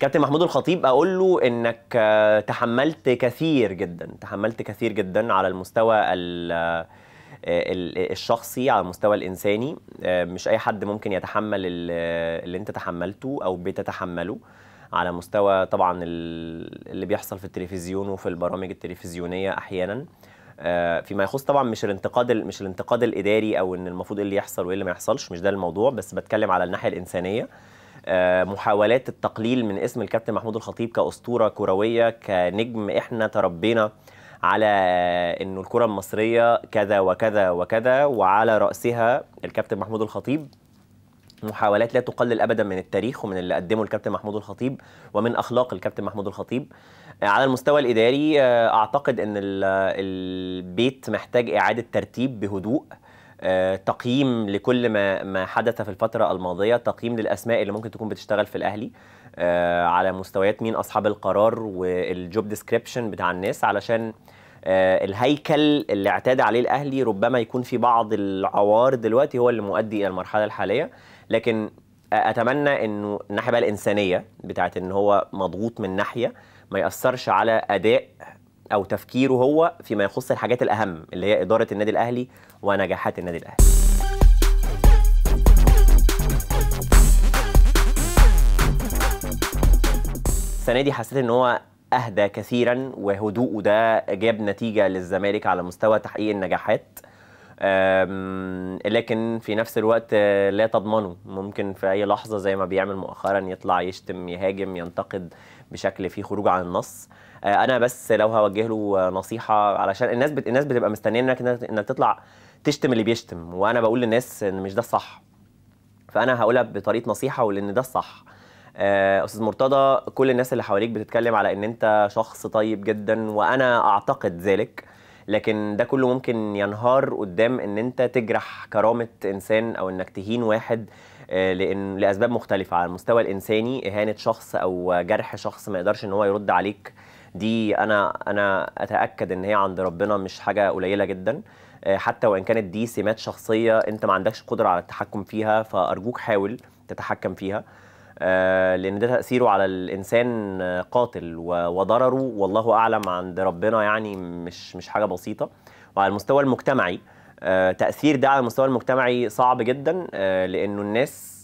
كابتن محمود الخطيب اقول له انك آه، تحملت كثير جدا تحملت كثير جدا على المستوى آه، الشخصي على المستوى الانساني آه، مش اي حد ممكن يتحمل اللي انت تحملته او بتتحمله على مستوى طبعا اللي بيحصل في التلفزيون وفي البرامج التلفزيونيه احيانا فيما يخص طبعا مش الانتقاد مش الانتقاد الاداري او ان المفروض ايه اللي يحصل وايه اللي ما يحصلش مش ده الموضوع بس بتكلم على الناحيه الانسانيه آه، محاولات التقليل من اسم الكابتن محمود الخطيب كأسطورة كروية كنجم احنا تربينا على انه الكرة المصرية كذا وكذا وكذا وعلى رأسها الكابتن محمود الخطيب محاولات لا تقلل ابدا من التاريخ ومن اللي قدمه الكابتن محمود الخطيب ومن اخلاق الكابتن محمود الخطيب آه، على المستوى الاداري آه، اعتقد ان البيت محتاج اعاده ترتيب بهدوء آه، تقييم لكل ما ما حدث في الفتره الماضيه تقييم للاسماء اللي ممكن تكون بتشتغل في الاهلي آه، على مستويات مين اصحاب القرار والجوب ديسكريبشن بتاع الناس علشان آه، الهيكل اللي اعتاد عليه الاهلي ربما يكون في بعض العوار دلوقتي هو اللي مؤدي الى المرحله الحاليه لكن اتمنى انه الناحيه بقى الانسانيه بتاعت ان هو مضغوط من ناحيه ما ياثرش على اداء او تفكيره هو فيما يخص الحاجات الاهم اللي هي اداره النادي الاهلي ونجاحات النادي الاهلي السنه دي حسيت ان هو اهدى كثيرا وهدوءه ده جاب نتيجه للزمالك على مستوى تحقيق النجاحات لكن في نفس الوقت آه، لا تضمنه ممكن في اي لحظه زي ما بيعمل مؤخرا يطلع يشتم يهاجم ينتقد بشكل فيه خروج عن النص آه، انا بس لو هوجه له نصيحه علشان الناس بت... الناس بتبقى مستنيه انك انك تطلع تشتم اللي بيشتم وانا بقول للناس ان مش ده الصح فانا هقولها بطريقه نصيحه ولان ده الصح آه، استاذ مرتضى كل الناس اللي حواليك بتتكلم على ان انت شخص طيب جدا وانا اعتقد ذلك لكن ده كله ممكن ينهار قدام ان انت تجرح كرامه انسان او انك تهين واحد آه، لان لاسباب مختلفه على المستوى الانساني اهانه شخص او جرح شخص ما يقدرش ان هو يرد عليك دي انا انا اتاكد ان هي عند ربنا مش حاجه قليله جدا آه، حتى وان كانت دي سمات شخصيه انت ما عندكش قدره على التحكم فيها فارجوك حاول تتحكم فيها آه، لان ده تاثيره على الانسان آه، قاتل وضرره والله اعلم عند ربنا يعني مش مش حاجه بسيطه وعلى المستوى المجتمعي تاثير ده على المستوى المجتمعي صعب جدا لانه الناس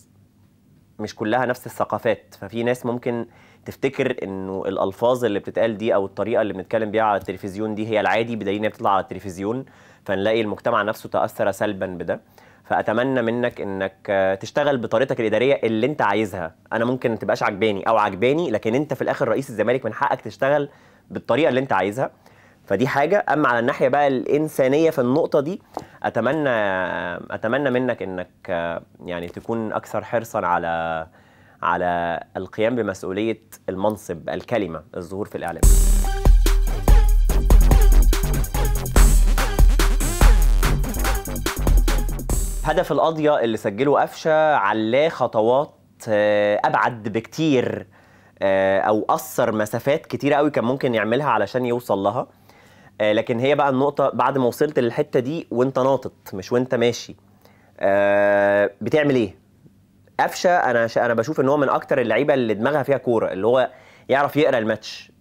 مش كلها نفس الثقافات ففي ناس ممكن تفتكر انه الالفاظ اللي بتتقال دي او الطريقه اللي بنتكلم بيها على التلفزيون دي هي العادي بدليل انها بتطلع على التلفزيون فنلاقي المجتمع نفسه تاثر سلبا بده فاتمنى منك انك تشتغل بطريقتك الاداريه اللي انت عايزها انا ممكن ما تبقاش عجباني او عجباني لكن انت في الاخر رئيس الزمالك من حقك تشتغل بالطريقه اللي انت عايزها فدي حاجه اما على الناحيه بقى الانسانيه في النقطه دي اتمنى اتمنى منك انك يعني تكون اكثر حرصا على على القيام بمسؤولية المنصب الكلمة الظهور في الإعلام هدف القضية اللي سجله قفشة علاه خطوات آه، أبعد بكتير آه، أو أثر مسافات كتيرة قوي كان ممكن يعملها علشان يوصل لها آه، لكن هي بقى النقطة بعد ما وصلت للحتة دي وانت ناطط مش وانت ماشي بتعمل ايه؟ قفشه انا انا بشوف ان هو من اكتر اللعيبه اللي دماغها فيها كوره اللي هو يعرف يقرا الماتش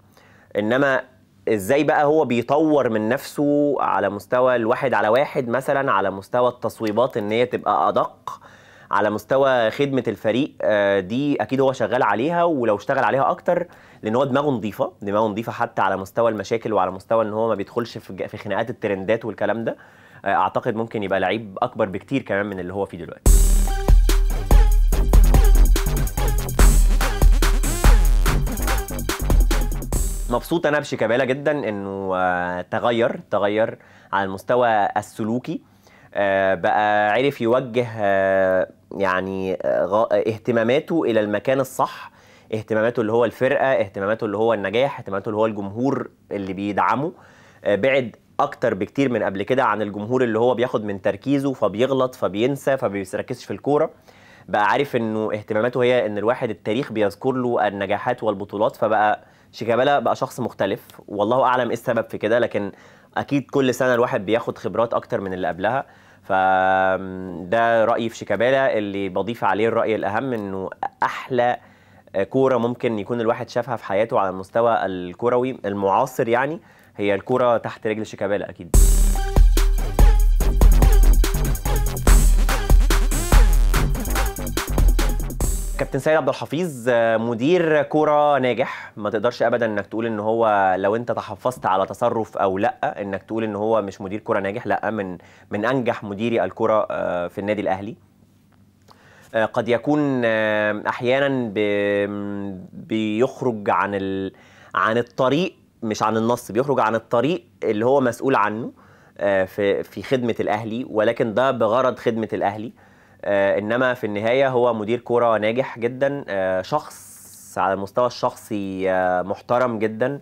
انما ازاي بقى هو بيطور من نفسه على مستوى الواحد على واحد مثلا على مستوى التصويبات ان هي تبقى ادق على مستوى خدمه الفريق آه، دي اكيد هو شغال عليها ولو اشتغل عليها اكتر لان هو دماغه نظيفه دماغه نظيفه حتى على مستوى المشاكل وعلى مستوى ان هو ما بيدخلش في خناقات الترندات والكلام ده آه، اعتقد ممكن يبقى لعيب اكبر بكتير كمان من اللي هو فيه دلوقتي مبسوط انا بشيكابالا جدا انه آه، تغير تغير على المستوى السلوكي آه، بقى عرف يوجه آه، يعني اهتماماته الى المكان الصح اهتماماته اللي هو الفرقه اهتماماته اللي هو النجاح اهتماماته اللي هو الجمهور اللي بيدعمه بعد اكتر بكتير من قبل كده عن الجمهور اللي هو بياخد من تركيزه فبيغلط فبينسى فبيركزش في الكوره بقى عارف انه اهتماماته هي ان الواحد التاريخ بيذكر له النجاحات والبطولات فبقى شيكابالا بقى شخص مختلف والله اعلم ايه السبب في كده لكن اكيد كل سنه الواحد بياخد خبرات اكتر من اللي قبلها فده رايي في شيكابالا اللي بضيف عليه الراي الاهم انه احلى كوره ممكن يكون الواحد شافها في حياته على المستوى الكروي المعاصر يعني هي الكوره تحت رجل شيكابالا اكيد كابتن سيد عبد الحفيظ آه، مدير كوره ناجح ما تقدرش ابدا انك تقول ان هو لو انت تحفظت على تصرف او لا انك تقول ان هو مش مدير كوره ناجح لا من من انجح مديري الكوره آه، في النادي الاهلي آه، قد يكون احيانا بيخرج عن ال... عن الطريق مش عن النص بيخرج عن الطريق اللي هو مسؤول عنه في في خدمه الاهلي ولكن ده بغرض خدمه الاهلي آه، انما في النهايه هو مدير كوره ناجح جدا آه، شخص على المستوى الشخصي آه، محترم جدا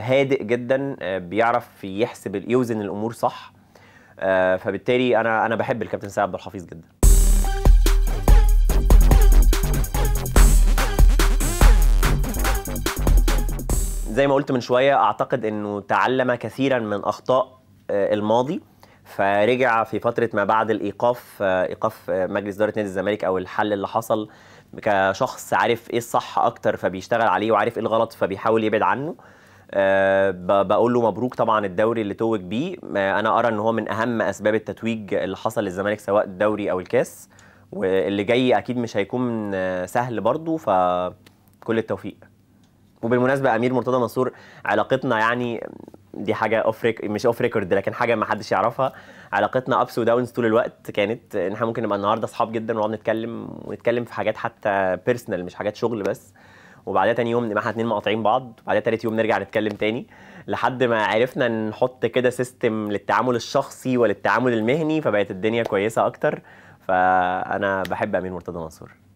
هادئ جدا بيعرف يحسب يوزن الامور صح فبالتالي انا انا بحب الكابتن سعد عبد الحفيظ جدا زي ما قلت من شويه اعتقد انه تعلم كثيرا من اخطاء الماضي فرجع في فتره ما بعد الايقاف آه، ايقاف آه، مجلس اداره نادي الزمالك او الحل اللي حصل كشخص عارف ايه الصح اكتر فبيشتغل عليه وعارف ايه الغلط فبيحاول يبعد عنه أه بقول له مبروك طبعا الدوري اللي توج بيه آه، انا ارى ان هو من اهم اسباب التتويج اللي حصل للزمالك سواء الدوري او الكاس واللي جاي اكيد مش هيكون سهل برضه فكل التوفيق وبالمناسبه امير مرتضى منصور علاقتنا يعني دي حاجه اوف مش اوف ريكورد لكن حاجه ما حدش يعرفها علاقتنا ابس وداونز طول الوقت كانت ان احنا ممكن نبقى النهارده اصحاب جدا ونقعد نتكلم ونتكلم في حاجات حتى بيرسونال مش حاجات شغل بس وبعدها تاني يوم نبقى احنا اتنين مقاطعين بعض وبعدها تالت يوم نرجع نتكلم تاني لحد ما عرفنا نحط كده سيستم للتعامل الشخصي وللتعامل المهني فبقت الدنيا كويسه اكتر فانا بحب امين مرتضى منصور